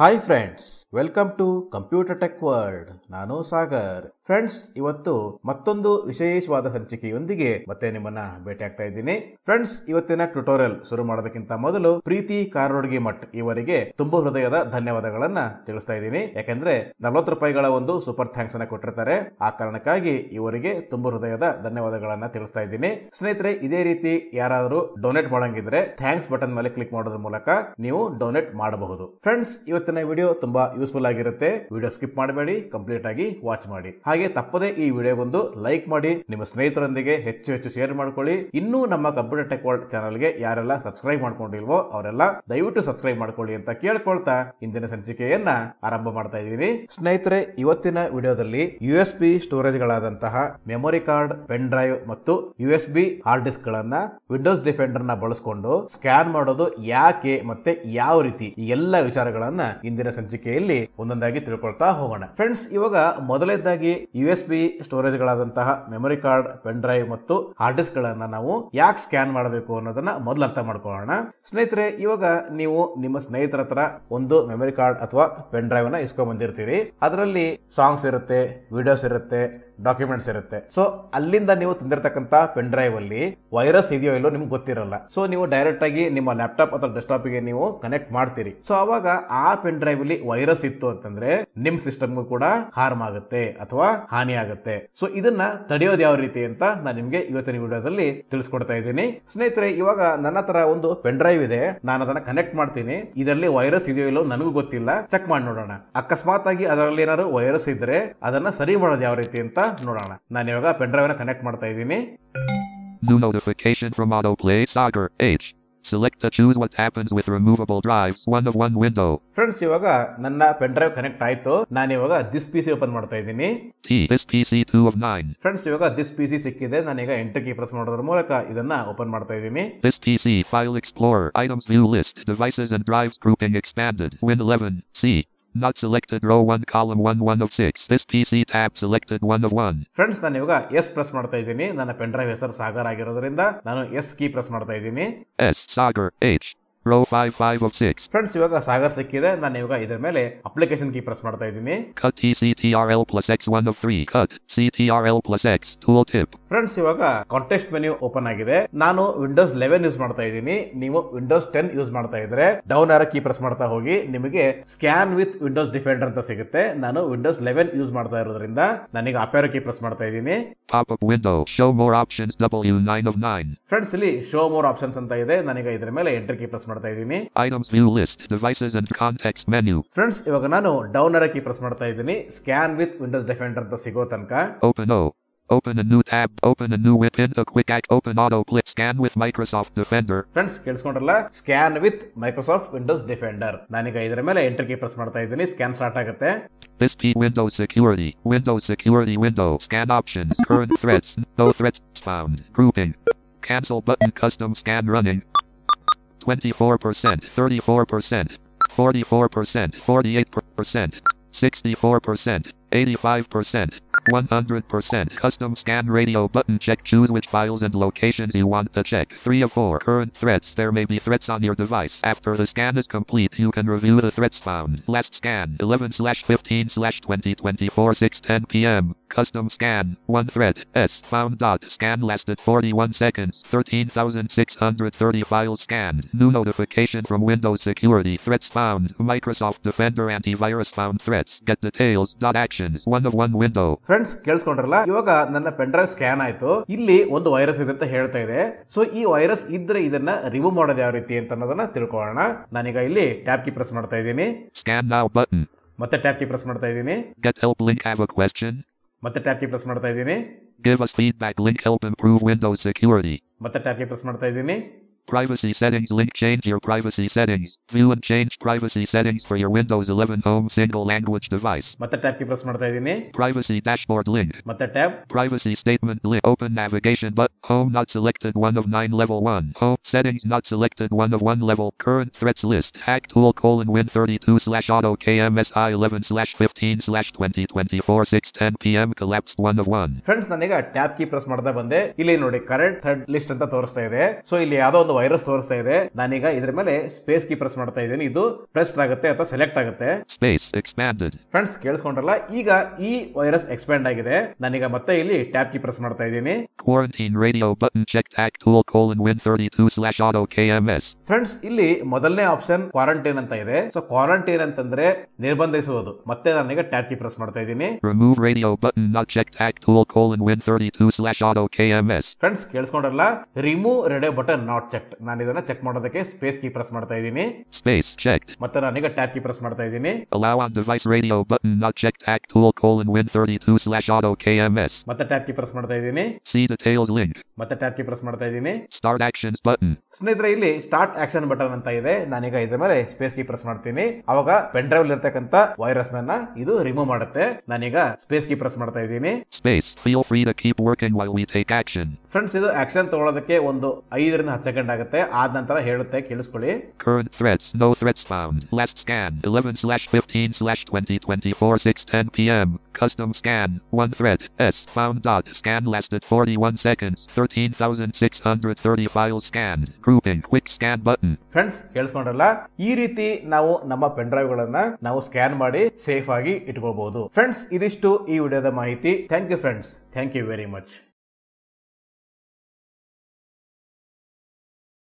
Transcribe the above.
Hi friends welcome to computer tech world ನಾನು Sagar friends ಇವತ್ತು ಮತ್ತೊಂದು ವಿಶೇಷವಾದ ಸಂಚಿಕೆಯೊಂದಿಗೆ ಮತ್ತೆ ನಿಮ್ಮನ್ನ ಭೇಟಿ ಆಗ್ತಾ ಇದ್ದೀನಿ ಫ್ರೆಂಡ್ಸ್ ಇವತ್ತಿನ ಟ್ಯುಟೋರಿಯಲ್ ಶುರು ಮಾಡೋದಕ್ಕಿಂತ ಮೊದಲು ಪ್ರೀತಿ ಕಾರೋಡ್ಗಿ ಮಠ್ ಇವರಿಗೆ ತುಂಬಾ ಹೃದಯದ ಧನ್ಯವಾದಗಳನ್ನ ತಿಳಿಸ್ತಾ ಇದ್ದೀನಿ ಯಾಕಂದ್ರೆ ನಲವತ್ತು ರೂಪಾಯಿಗಳ ಒಂದು ಸೂಪರ್ ಥ್ಯಾಂಕ್ಸ್ ಅನ್ನ ಕೊಟ್ಟಿರ್ತಾರೆ ಆ ಕಾರಣಕ್ಕಾಗಿ ಇವರಿಗೆ ತುಂಬಾ ಹೃದಯದ ಧನ್ಯವಾದಗಳನ್ನ ತಿಳಿಸ್ತಾ ಇದ್ದೀನಿ ಸ್ನೇಹಿತರೆ ಇದೇ ರೀತಿ ಯಾರಾದರೂ ಡೊನೇಟ್ ಮಾಡಂಗಿದ್ರೆ ಥ್ಯಾಂಕ್ಸ್ ಬಟನ್ ಮೇಲೆ ಕ್ಲಿಕ್ ಮಾಡೋದ್ರ ಮೂಲಕ ನೀವು ಡೊನೇಟ್ ಮಾಡಬಹುದು ಫ್ರೆಂಡ್ಸ್ ಇವತ್ತು ವಿಡಿಯೋ ತುಂಬಾ ಯೂಸ್ಫುಲ್ ಆಗಿರುತ್ತೆ ವಿಡಿಯೋ ಸ್ಕಿಪ್ ಮಾಡಬೇಡಿ ಕಂಪ್ಲೀಟ್ ಆಗಿ ವಾಚ್ ಮಾಡಿ ಹಾಗೆ ತಪ್ಪದೇ ಈ ವಿಡಿಯೋಗೊಂದು ಲೈಕ್ ಮಾಡಿ ನಿಮ್ಮ ಸ್ನೇಹಿತರೊಂದಿಗೆ ಹೆಚ್ಚು ಹೆಚ್ಚು ಶೇರ್ ಮಾಡ್ಕೊಳ್ಳಿ ಇನ್ನೂ ನಮ್ಮ ಕಂಪ್ಯೂಟರ್ ಟೆಕ್ ವರ್ಲ್ಡ್ ಚಾನಲ್ಗೆ ಯಾರೆಲ್ಲ ಸಬ್ಸ್ಕ್ರೈಬ್ ಮಾಡ್ಕೊಂಡಿಲ್ವೋ ಅವರೆಲ್ಲ ದಯವಿಟ್ಟು ಸಬ್ಸ್ಕ್ರೈಬ್ ಮಾಡ್ಕೊಳ್ಳಿ ಅಂತ ಕೇಳ್ಕೊಳ್ತಾ ಇಂದಿನ ಸಂಚಿಕೆಯನ್ನ ಆರಂಭ ಮಾಡ್ತಾ ಇದ್ದೀನಿ ಸ್ನೇಹಿತರೆ ಇವತ್ತಿನ ವಿಡಿಯೋದಲ್ಲಿ ಯು ಎಸ್ ಬಿ ಸ್ಟೋರೇಜ್ ಗಳಾದಂತಹ ಮೆಮೊರಿ ಕಾರ್ಡ್ ಪೆನ್ ಡ್ರೈವ್ ಮತ್ತು U S B hard disk ಗಳನ್ನ ವಿಂಡೋಸ್ ಡಿಫೆಂಡರ್ ನ ಬಳಸಿಕೊಂಡು ಸ್ಕ್ಯಾನ್ ಮಾಡೋದು ಯಾಕೆ ಮತ್ತೆ ಯಾವ ರೀತಿ ಎಲ್ಲ ವಿಚಾರಗಳನ್ನ ಇಂದಿನ ಸಂಚಿಕೆಯಲ್ಲಿ ಒಂದೊಂದಾಗಿ ತಿಳ್ಕೊಳ್ತಾ ಹೋಗೋಣ ಫ್ರೆಂಡ್ಸ್ ಇವಾಗ ಮೊದಲೇದಾಗಿ ಯು ಎಸ್ ಬಿ ಸ್ಟೋರೇಜ್ ಗಳಾದಂತಹ ಮೆಮೊರಿ ಕಾರ್ಡ್ ಪೆನ್ ಡ್ರೈವ್ ಮತ್ತು ಹಾರ್ಡ್ ಡಿಸ್ಕ್ ಗಳನ್ನ ನಾವು ಯಾಕೆ ಸ್ಕ್ಯಾನ್ ಮಾಡಬೇಕು ಅನ್ನೋದನ್ನ ಮೊದಲು ಅರ್ಥ ಮಾಡ್ಕೊಳ್ಳೋಣ ಸ್ನೇಹಿತರೆ ಇವಾಗ ನೀವು ನಿಮ್ಮ ಸ್ನೇಹಿತರ ಹತ್ರ ಒಂದು ಮೆಮೊರಿ ಕಾರ್ಡ್ ಅಥವಾ ಪೆನ್ ಡ್ರೈವ್ ನ ಇಸ್ಕೊಂಡ್ ಬಂದಿರ್ತೀರಿ ಅದರಲ್ಲಿ ಸಾಂಗ್ಸ್ ಇರುತ್ತೆ ವಿಡಿಯೋಸ್ ಇರುತ್ತೆ ಡಾಕ್ಯುಮೆಂಟ್ಸ್ ಇರುತ್ತೆ ಸೊ ಅಲ್ಲಿಂದ ನೀವು ತಂದಿರತಕ್ಕಂತ ಪೆನ್ ಡ್ರೈವ್ ಅಲ್ಲಿ ವೈರಸ್ ಇದೆಯೋ ಇಲ್ಲೋ ನಿಮ್ಗೆ ಗೊತ್ತಿರಲ್ಲ ಸೊ ನೀವು ಡೈರೆಕ್ಟ್ ಆಗಿ ನಿಮ್ಮ ಲ್ಯಾಪ್ಟಾಪ್ ಅಥವಾ ಡೆಸ್ಕ್ಟಾಪ್ ಗೆ ನೀವು ಕನೆಕ್ಟ್ ಮಾಡ್ತೀರಿ ಸೊ ಅವಾಗ ಆ ಪೆನ್ ಡ್ರೈವ್ ಅಲ್ಲಿ ವೈರಸ್ ಇತ್ತು ಅಂತಂದ್ರೆ ನಿಮ್ ಸಿಸ್ಟಮ್ ಕೂಡ ಹಾರ್ಮ್ ಆಗುತ್ತೆ ಅಥವಾ ಹಾನಿ ಆಗುತ್ತೆ ಸೊ ಇದನ್ನ ತಡೆಯೋದು ಯಾವ ರೀತಿ ಅಂತ ನಾನು ನಿಮ್ಗೆ ಇವತ್ತಿನ ವಿಡಿಯೋದಲ್ಲಿ ತಿಳಿಸ್ಕೊಡ್ತಾ ಇದ್ದೀನಿ ಸ್ನೇಹಿತರೆ ಇವಾಗ ನನ್ನ ತರ ಒಂದು ಪೆನ್ ಡ್ರೈವ್ ಇದೆ ನಾನು ಅದನ್ನ ಕನೆಕ್ಟ್ ಮಾಡ್ತೀನಿ ಇದರಲ್ಲಿ ವೈರಸ್ ಇದೆಯೋ ಇಲ್ಲೋ ನನಗೂ ಗೊತ್ತಿಲ್ಲ ಚೆಕ್ ಮಾಡಿ ನೋಡೋಣ ಅಕಸ್ಮಾತ್ ಆಗಿ ಅದರಲ್ಲಿ ಏನಾದ್ರು ವೈರಸ್ ಇದ್ರೆ ಅದನ್ನ ಸರಿ ಮಾಡೋದು ಯಾವ ರೀತಿ ಅಂತ ನೋಡೋಣ ನಾನು ಇವಾಗ ಪೆನ್ ಡ್ರೈವ್ ಕನೆಕ್ಟ್ ಮಾಡ್ತಾ ಇದ್ದೀನಿ New notification from autoplay soccer H. Select to choose what happens with removable drives one of one window. Friends ಇವಾಗ ನನ್ನ ಪೆನ್ ಡ್ರೈವ್ ಕನೆಕ್ಟ್ ಆಯ್ತು ನಾನು ಇವಾಗ ದಿಸ್ ಪಿಸಿ ಓಪನ್ ಮಾಡ್ತಾ ಇದ್ದೀನಿ This PC 2 of 9. ಫ್ರೆಂಡ್ಸ್ ಇವಾಗ this PC ಸಿಕ್ಕಿದೆ ನಾನೀಗ ಎಂಟಕ್ಕೆ ಪ್ರೆಸ್ ಮಾಡೋದ್ರ ಮೂಲಕ ಇದನ್ನ ಓಪನ್ ಮಾಡ್ತಾ ಇದ್ದೀನಿ This PC File Explorer Items View List Devices and Drives Grouping Expanded Win 11 C. Not selected row 1 column 1 1 of 6. This PC tab selected 1 friends ನಾನು ಇವಾಗ ಎಸ್ ಪ್ರೆಸ್ ಮಾಡ್ತಾ ಇದ್ದೀನಿ ನನ್ನ ಪೆನ್ ಡ್ರೈವ್ ಹೆಸರು ಸಾಗರ್ ಆಗಿರೋದ್ರಿಂದ ನಾನು ಎಸ್ ಕೀ ಪ್ರೆಸ್ ಮಾಡ್ತಾ ಇದ್ದೀನಿ S Sagar H row five five of six friends ಇವಾಗ ಸಾಗರ್ ಸಿಕ್ಕಿದೆ ನಾನು ಇವಾಗ ಇದರ ಮೇಲೆ ಅಪ್ಲಿಕೇಶನ್ ಕೀ ಪ್ರೆಸ್ ಮಾಡ್ತಾ ಇದ್ದೀನಿ cut E C T R L plus X one of three cut C T R L plus X friends ಇವಾಗ context open ಆಗಿದೆ ನಾನು ವಿಂಡೋಸ್ ಲೆವೆನ್ ಯೂಸ್ ಮಾಡ್ತಾ ಇದ್ದೀನಿ ನೀವು ವಿಂಡೋಸ್ ಟೆನ್ ಯೂಸ್ ಮಾಡ್ತಾ ಇದ್ರೆ ಡೌನ್ ಆರ ಕೀ ಪ್ರೆಸ್ ಮಾಡ್ತಾ ಹೋಗಿ ನಿಮಗೆ ಸ್ಕ್ಯಾನ್ ವಿತ್ ವಿಂಡೋಸ್ ಡಿಫೆಂಡರ್ ಅಂತ ಸಿಗುತ್ತೆ ನಾನು ವಿಂಡೋಸ್ ಲೆವೆನ್ ಯೂಸ್ ಮಾಡ್ತಾ ಇರೋದ್ರಿಂದ ನನಗೆ ಅಪೇರೋ ಕೀ ಪ್ರೆಸ್ ಮಾಡ್ತಾ ಇದ್ದೀನಿ ಫ್ರೆಂಡ್ಸ್ ಇಲ್ಲಿ ಶೋ ಮೋರ್ ಆಪ್ಷನ್ಸ್ ಅಂತ ಇದೆ ನನಗೆ ಇದರ ಮೇಲೆ ಎಂಟರ್ ಕೀ ಪ್ರೆಸ್ ಮಾಡ್ತಾ ಇದ್ದೀನಿ new Scan with Microsoft Defender. Friends, ಕೇಳಿಸ್ಕೊಂಡ್ರಲ್ಲ scan with Microsoft Windows Defender ಇದ್ದೀನಿ scan start window. Scan options. Current Custom scan running. 24 percent, 34 percent, 44 percent, 48 percent, 64 percent, 85 percent, 100% custom scan radio button check. Choose which files and locations you want to check. 3 of 4 current threats. There may be threats on your device. After the scan is complete, you can review the threats found. Last scan 11 slash 15 slash 2024 610 p.m. Custom scan 1 threat. S found dot scan lasted 41 seconds. 13,630 files scanned. New notification from Windows Security threats found. Microsoft Defender antivirus found threats. Get details. Dot actions. One of one window. Friends ಕೇಳಿಸ್ಕೊಂಡ್ರಲ್ಲ ಇವಾಗ ನನ್ನ pen drive scan ಆಯ್ತು ಇಲ್ಲಿ ಒಂದು virus ಇದೆ ಅಂತ ಹೇಳ್ತಾ ಇದೆ ಸೊ ಈ ವೈರಸ್ ಇದ್ರೆ ಇದನ್ನ ರಿಮೂವ್ ಮಾಡೋದು ಯಾವ ರೀತಿ ಅಂತ ಅನ್ನೋದನ್ನ ತಿಳ್ಕೊಳ್ಳೋಣ ನಾನೀಗ ಇಲ್ಲಿ ಟ್ಯಾಪ್ ಕಿ ಪ್ರೆಸ್ ಮಾಡ್ತಾ ಇದ್ದೀನಿ ಮತ್ತೆ ಟ್ಯಾಪ್ ಕಿ ಪ್ರೆಸ್ ಮಾಡ್ತಾ ಇದ್ದೀನಿ ಮತ್ತೆ ಟ್ಯಾಪ್ ಕಿ ಪ್ರೆಸ್ ಮಾಡ್ತಾ ಇದ್ದೀನಿ Give ಮತ್ತೆ ಟ್ಯಾಪ್ ಕಿ ಪ್ರೆಸ್ ಮಾಡ್ತಾ ಇದ್ದೀನಿ Privacy settings link change your privacy settings. View and change privacy settings for your Windows 11 home single language device. ಮತ್ತೆ ಟ್ಯಾಬ್ ಕಿ ಪ್ರೆಸ್ ಮಾಡ್ತಾ ಇದ್ದೀನಿ. Privacy dashboard link. ಮತ್ತೆ tab. Privacy statement link. Open navigation but home not selected one of nine level one. Home settings not selected one of one level. Current threats list. Hack tool colon win 32 slash auto KMSI 11 slash 15 slash 2024 6 10 p.m. collapsed one of one. Friends ನನಗೆ tab key press ಮಾಡ್ತಾ ಬಂದೆ ಇಲ್ಲಿ ನೋಡಿ current thread list ಅಂತ ತೋರಿಸ್ತಾ ಇದೆ. So ಇಲ್ಲಿ ಯಾವುದೋ ಒಂದು ವೈರಸ್ ತೋರಿಸ್ತಾ ಇದೆ ನಾನೀಗ ಇದ್ರ ಮೇಲೆ ಸ್ಪೇಸ್ ಕೀ ಪ್ರೆಸ್ ಮಾಡ್ತಾ ಇದ್ದೀನಿ ಇದು ಪ್ರೆಸ್ ಆಗುತ್ತೆ ಅಥವಾ ಸೆಲೆಕ್ಟ್ ಆಗುತ್ತೆ ಫ್ರೆಂಡ್ಸ್ ಕೇಳಿಸ್ಕೊಂಡ್ರಲ್ಲ ಈಗ ಈ ವೈರಸ್ ಎಕ್ಸ್ಪ್ಯಾಂಡ್ ಆಗಿದೆ ನಾನೀಗ ಮತ್ತೆ ಇಲ್ಲಿ ಟ್ಯಾಪ್ ಕೀ ಪ್ರೆಸ್ ಮಾಡ್ತಾ ಇದ್ದೀನಿ ಫ್ರೆಂಡ್ಸ್ ಇಲ್ಲಿ ಮೊದಲನೇ ಆಪ್ಷನ್ ಕ್ವಾರಂಟೈನ್ ಅಂತ ಇದೆ ಸೊ ಕ್ವಾರಂಟೈನ್ ಅಂತಂದ್ರೆ ನಿರ್ಬಂಧಿಸುವುದು ಮತ್ತೆ ನಾನೀಗ ಟ್ಯಾಪ್ ಕಿ ಪ್ರೆಸ್ ಮಾಡ್ತಾ ಇದ್ದೀನಿ remove radio button not check ಟ್ಯಾಕ್ tool colon win thirty two auto KMS friends ಕೇಳಿಸ್ಕೊಂಡಲ್ಲ remove radio button not check correct ನಾನು ಇದನ್ನ ಚೆಕ್ ಮಾಡೋದಕ್ಕೆ ಸ್ಪೇಸ್ ಕೀ ಪ್ರೆಸ್ ಮಾಡ್ತಾ ಇದ್ದೀನಿ ಸ್ಪೇಸ್ ಚೆಕ್ ಮತ್ತೆ ಈಗ ಟ್ಯಾಬ್ ಕೀ ಪ್ರೆಸ್ ಮಾಡ್ತಾ ಇದ್ದೀನಿ allow on radio button not check checked act tool colon win32 slash auto kms ಮತ್ತೆ ಟ್ಯಾಬ್ ಕೀ ಪ್ರೆಸ್ ಮಾಡ್ತಾ ಇದ್ದೀನಿ ದಿ ಟೇಲ್ಸ್ ಲಿಂಕ್ ಮತ್ತೆ ಟ್ಯಾಬ್ ಕೀ ಪ್ರೆಸ್ ಮಾಡ್ತಾ ಇದ್ದೀನಿ ಸ್ಟಾರ್ಟ್ ಆಕ್ಷನ್ಸ್ ಬಟನ್ ಸ್ನೇಹಿತರೆ ಇಲ್ಲಿ ಸ್ಟಾರ್ಟ್ ಆಕ್ಷನ್ ಬಟನ್ ಅಂತ ಇದೆ ನಾನೀಗ ಇದ್ರ ಮೇಲೆ ಸ್ಪೇಸ್ ಕೀ ಪ್ರೆಸ್ ಮಾಡ್ತೀನಿ ಅವಾಗ ಪೆನ್ ಡ್ರೈವ್ ಇರತಕ್ಕಂತ ವೈರಸ್ ನನ್ನ ಇದು ರಿಮೂವ್ ಮಾಡುತ್ತೆ ನಾನೀಗ ಸ್ಪೇಸ್ ಕೀ ಪ್ರೆಸ್ ಮಾಡ್ತಾ ಇದ್ದೀನಿ space feel free to keep working while we take action friends ಇದು ಆಕ್ಷನ್ ತಗೊಳ್ಳೋದಕ್ಕೆ ಒಂದು 5 ರಿಂದ 10 ಸೆಕೆಂಡ್ ಆಗುತ್ತೆ ಆದ ನಂತರ ಹೇಳುತ್ತೆ ಕೇಳಿಸ್ಕೊಳ್ಳಿ current threats no threats found last scan 11 15 2024 20 p.m custom scan one threat s found dot scan lasted 41 seconds 13630 files scanned grouping quick scan button friends ಕೇಳಿಸ್ಕೊಂಡ್ರಲ್ಲ ಈ ರೀತಿ ನಾವು ನಮ್ಮ ಪೆನ್ ಡ್ರೈವ್ ಗಳನ್ನ ನಾವು ಸ್ಕ್ಯಾನ್ ಮಾಡಿ ಸೇಫ್ ಆಗಿ ಇಟ್ಕೋಬಹುದು ಫ್ರೆಂಡ್ಸ್ ಇದಿಷ್ಟು ಈ ವಿಡಿಯೋದ ಮಾಹಿತಿ thank you friends thank you very much